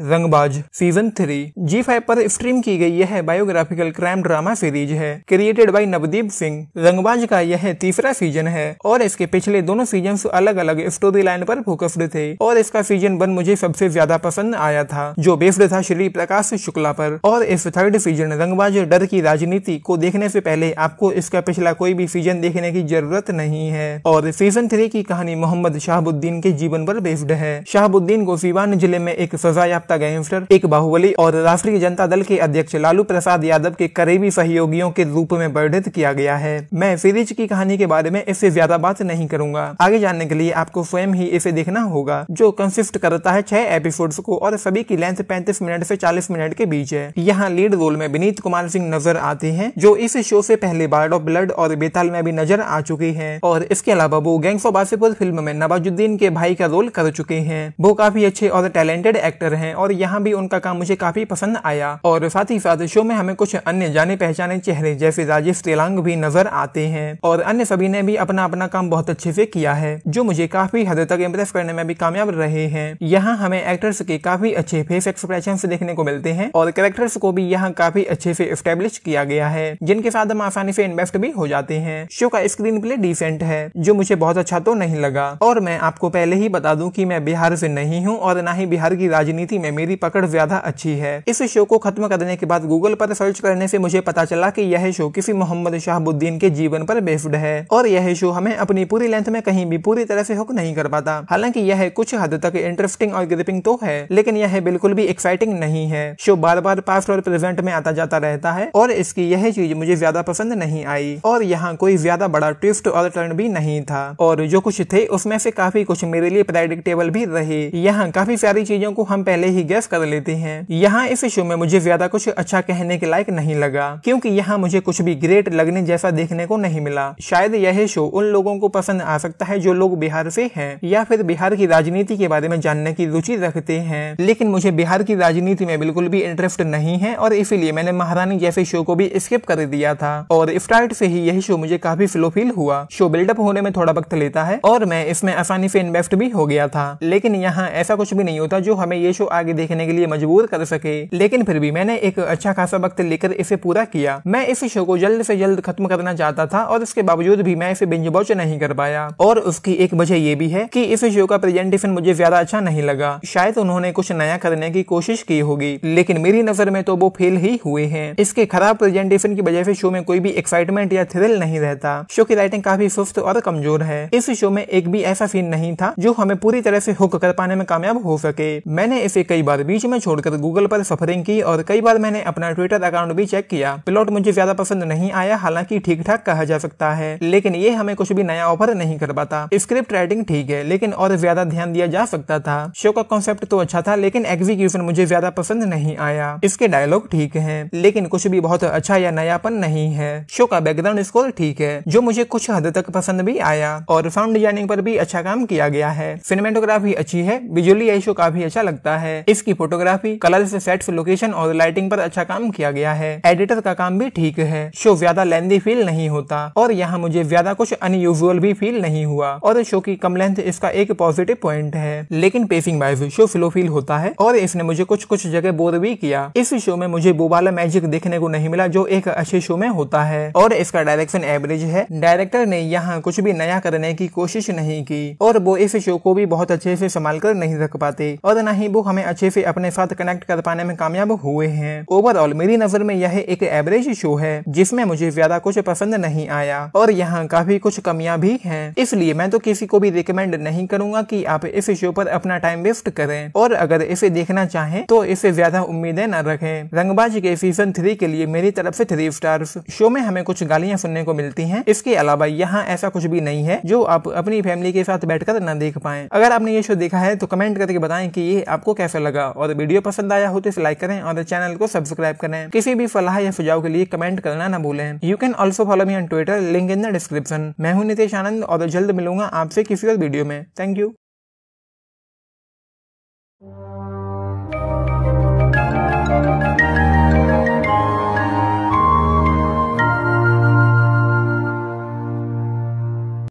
रंगबाज season three Zee five पर stream की गई यह बायोग्राफिकल क्राइम ड्रामा सीरीज है क्रिएटेड बाय नवदीप सिंह रंगबाज का यह तीसरा सीजन है और इसके पिछले दोनों सीजन अलग अलग स्टोरी लाइन पर फोकस्ड थे और इसका सीजन वन मुझे सबसे ज्यादा पसंद आया था जो बेस्ड था श्री प्रकाश शुक्ला पर और इस थर्ड सीजन रंगबाज डर की राजनीति को देखने से पहले आपको इसका पिछला कोई भी सीजन देखने की जरूरत नहीं है और सीजन थ्री की कहानी मोहम्मद शाहबुद्दीन के जीवन पर बेस्ड है शाहबुद्दीन को सीवान जिले में एक सजा लापता गैंगस्टर एक बाहुबली और राष्ट्रीय जनता दल के अध्यक्ष लालू प्रसाद यादव के करीबी सहयोगियों के रूप में वर्णित किया गया है मैं सीरीज की कहानी के बारे में इससे ज्यादा बात नहीं करूंगा आगे जानने के लिए आपको स्वयं ही इसे देखना होगा जो कंसिस्ट करता है छह एपिसोड को और सभी की लेंथ पैंतीस मिनट ऐसी चालीस मिनट के बीच है यहाँ लीड रोल में विनीत कुमार सिंह नजर आते हैं जो इस शो से पहले बार्ड ऑफ ब्लड और बेताल में भी नजर आ चुके हैं और इसके अलावा वो गैंग्स ऑफ फिल्म में नवाजुद्दीन के भाई का रोल कर चुके हैं वो काफी अच्छे और टैलेंटेड एक्टर हैं हैं और यहाँ भी उनका काम मुझे काफी पसंद आया और साथ ही साथ शो में हमें कुछ अन्य जाने पहचाने चेहरे जैसे राजेश तेलांग भी नजर आते हैं और अन्य सभी ने भी अपना अपना काम बहुत अच्छे से किया है जो मुझे काफी हद तक इम्प्रेस करने में भी कामयाब रहे हैं यहाँ हमें एक्टर्स के काफी अच्छे फेस एक्सप्रेशन देखने को मिलते हैं और कैरेक्टर्स को भी यहाँ काफी अच्छे से स्टेब्लिश किया गया है जिनके साथ हम आसानी से इन्वेस्ट भी हो जाते हैं शो का स्क्रीन प्ले डिसेंट है जो मुझे बहुत अच्छा तो नहीं लगा और मैं आपको पहले ही बता दूं कि मैं बिहार से नहीं हूँ और ना ही बिहार की राजनीति में मेरी पकड़ ज्यादा अच्छी है इस शो को खत्म करने के बाद गूगल पर सर्च करने से मुझे पता चला कि यह शो किसी मोहम्मद शाहबुद्दीन के जीवन पर बेस्ड है और यह शो हमें अपनी पूरी लेंथ में कहीं भी पूरी तरह से हुक नहीं कर पाता हालांकि यह कुछ हद तक इंटरेस्टिंग और ग्रिपिंग तो है लेकिन यह बिल्कुल भी एक्साइटिंग नहीं है शो बार बार पास्ट और प्रेजेंट में आता जाता रहता है और इसकी यह चीज मुझे ज्यादा पसंद नहीं आई और यहाँ कोई ज्यादा बड़ा ट्विस्ट और टर्न भी नहीं था और जो कुछ थे उसमें से काफी कुछ मेरे लिए प्रेडिक्टेबल भी रहे यहाँ काफी सारी चीजों को हम पहले ही गैस कर लेते हैं यहाँ इस शो में मुझे ज्यादा कुछ अच्छा कहने के लायक नहीं लगा क्योंकि यहाँ मुझे कुछ भी ग्रेट लगने जैसा देखने को नहीं मिला शायद यह शो उन लोगों को पसंद आ सकता है जो लोग बिहार से है या फिर बिहार की राजनीति के बारे में जानने की रुचि रखते हैं लेकिन मुझे बिहार की राजनीति में बिल्कुल भी इंटरेस्ट नहीं है और इसीलिए मैंने महारानी जैसे शो को भी स्किप कर दिया था और स्टार्ट से ही यह शो मुझे काफी फ्लो फील हुआ शो बिल्डअप होने में थोड़ा वक्त लेता है और मैं इसमें आसानी से इन्वेस्ट भी हो गया था लेकिन यहाँ ऐसा कुछ भी नहीं होता जो हमें ये शो आगे देखने के लिए मजबूर कर सके लेकिन फिर भी मैंने एक अच्छा खासा वक्त लेकर इसे पूरा किया मैं इस शो को जल्द से जल्द खत्म करना चाहता था और इसके बावजूद भी मैं इसे बिंज वॉच नहीं कर पाया और उसकी एक वजह ये भी है कि इस शो का प्रेजेंटेशन मुझे ज्यादा अच्छा नहीं लगा शायद उन्होंने कुछ नया करने की कोशिश की होगी लेकिन मेरी नजर में तो वो फेल ही हुए हैं इसके खराब प्रेजेंटेशन की वजह से शो में कोई भी एक्साइटमेंट या थ्रिल नहीं रहता शो की राइटिंग काफी सुस्त और कमजोर है इस शो में एक भी ऐसा सीन नहीं था जो हमें पूरी तरह से हुक कर पाने में कामयाब हो सके मैंने इसे कई बार बीच में छोड़कर गूगल पर सफरिंग की और कई बार मैंने अपना ट्विटर अकाउंट भी चेक किया प्लॉट मुझे ज्यादा पसंद नहीं आया हालांकि ठीक ठाक कहा जा सकता है लेकिन ये हमें कुछ भी नया ऑफर नहीं कर पाता स्क्रिप्ट राइटिंग ठीक है लेकिन और ज्यादा ध्यान दिया जा सकता था शो का कॉन्सेप्ट तो अच्छा था लेकिन एग्जीक्यूशन मुझे ज्यादा पसंद नहीं आया इसके डायलॉग ठीक है लेकिन कुछ भी बहुत अच्छा या नयापन नहीं है शो का बैकग्राउंड स्कोर ठीक है जो मुझे कुछ हद तक पसंद भी आया और साउंड डिजाइनिंग पर भी अच्छा काम किया गया है सिनेमेटोग्राफी अच्छी है बिजुली ये शो काफी अच्छा लगता है इसकी फोटोग्राफी कलर से सेट्स लोकेशन और लाइटिंग पर अच्छा काम किया गया है एडिटर का काम भी ठीक है शो ज्यादा लेंदी फील नहीं होता और यहाँ मुझे ज्यादा कुछ अनयूजल भी फील नहीं हुआ और शो की कम लेंथ इसका एक पॉजिटिव पॉइंट है लेकिन pacing wise show flow feel होता है और इसने मुझे कुछ कुछ जगह बोर भी किया इस शो में मुझे बोबाला मैजिक देखने को नहीं मिला जो एक अच्छे शो में होता है और इसका डायरेक्शन एवरेज है डायरेक्टर ने यहाँ कुछ भी नया करने की कोशिश नहीं की और वो इस शो को भी बहुत अच्छे से संभाल कर नहीं रख पाते और न ही वो हमें अच्छे से अपने साथ कनेक्ट कर पाने में कामयाब हुए हैं ओवरऑल मेरी नजर में यह एक एवरेज शो है जिसमें मुझे ज्यादा कुछ पसंद नहीं आया और यहाँ काफी कुछ कमियां भी हैं इसलिए मैं तो किसी को भी रिकमेंड नहीं करूंगा कि आप इस शो पर अपना टाइम वेस्ट करें और अगर इसे देखना चाहें तो इसे ज्यादा उम्मीदें न रखें रंगबाज के सीजन थ्री के लिए मेरी तरफ से थ्री स्टार शो में हमें कुछ गालियां सुनने को मिलती हैं इसके अलावा यहाँ ऐसा कुछ भी नहीं है जो आप अपनी फैमिली के साथ बैठकर न देख पाए अगर आपने ये शो देखा है तो कमेंट करके बताएं कि ये आपको कैसा लगा और वीडियो पसंद आया हो तो इसे लाइक करें और चैनल को सब्सक्राइब करें किसी भी फलाह या सुझाव के लिए कमेंट करना न भूलें you can also follow me on Twitter link in the description मैं हूं नितेश आनंद और जल्द मिलूंगा आपसे किसी और वीडियो में थैंक यू